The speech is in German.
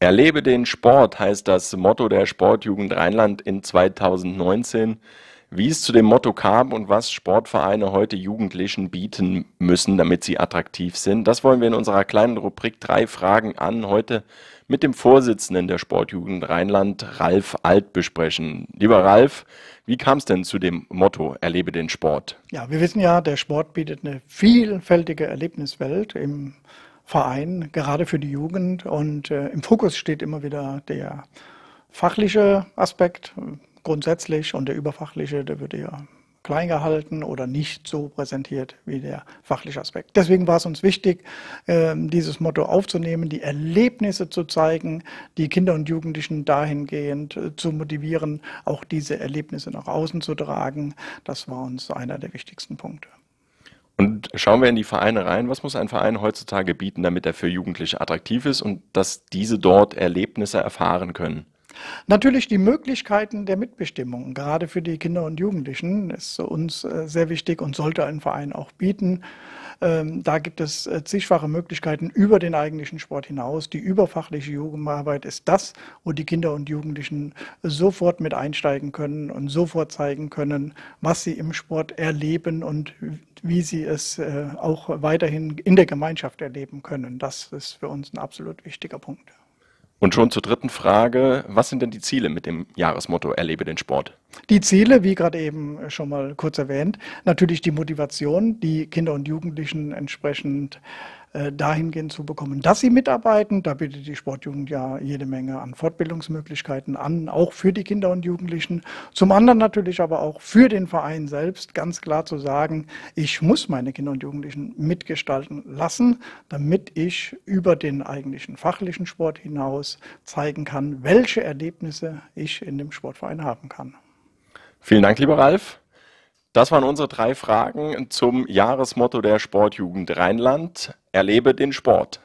Erlebe den Sport heißt das Motto der Sportjugend Rheinland in 2019. Wie es zu dem Motto kam und was Sportvereine heute Jugendlichen bieten müssen, damit sie attraktiv sind, das wollen wir in unserer kleinen Rubrik drei Fragen an heute mit dem Vorsitzenden der Sportjugend Rheinland, Ralf Alt, besprechen. Lieber Ralf, wie kam es denn zu dem Motto Erlebe den Sport? Ja, wir wissen ja, der Sport bietet eine vielfältige Erlebniswelt im Verein, gerade für die Jugend. Und äh, im Fokus steht immer wieder der fachliche Aspekt äh, grundsätzlich und der überfachliche, der wird ja klein gehalten oder nicht so präsentiert wie der fachliche Aspekt. Deswegen war es uns wichtig, ähm, dieses Motto aufzunehmen, die Erlebnisse zu zeigen, die Kinder und Jugendlichen dahingehend äh, zu motivieren, auch diese Erlebnisse nach außen zu tragen. Das war uns einer der wichtigsten Punkte. Und schauen wir in die Vereine rein. Was muss ein Verein heutzutage bieten, damit er für Jugendliche attraktiv ist und dass diese dort Erlebnisse erfahren können? Natürlich die Möglichkeiten der Mitbestimmung, gerade für die Kinder und Jugendlichen, ist uns äh, sehr wichtig und sollte ein Verein auch bieten. Ähm, da gibt es äh, zigfache Möglichkeiten über den eigentlichen Sport hinaus. Die überfachliche Jugendarbeit ist das, wo die Kinder und Jugendlichen sofort mit einsteigen können und sofort zeigen können, was sie im Sport erleben und wie sie es äh, auch weiterhin in der Gemeinschaft erleben können. Das ist für uns ein absolut wichtiger Punkt. Und schon zur dritten Frage, was sind denn die Ziele mit dem Jahresmotto Erlebe den Sport? Die Ziele, wie gerade eben schon mal kurz erwähnt, natürlich die Motivation, die Kinder und Jugendlichen entsprechend äh, dahingehend zu bekommen, dass sie mitarbeiten. Da bietet die Sportjugend ja jede Menge an Fortbildungsmöglichkeiten an, auch für die Kinder und Jugendlichen. Zum anderen natürlich aber auch für den Verein selbst ganz klar zu sagen, ich muss meine Kinder und Jugendlichen mitgestalten lassen, damit ich über den eigentlichen fachlichen Sport hinaus zeigen kann, welche Erlebnisse ich in dem Sportverein haben kann. Vielen Dank, lieber Ralf. Das waren unsere drei Fragen zum Jahresmotto der Sportjugend Rheinland. Erlebe den Sport.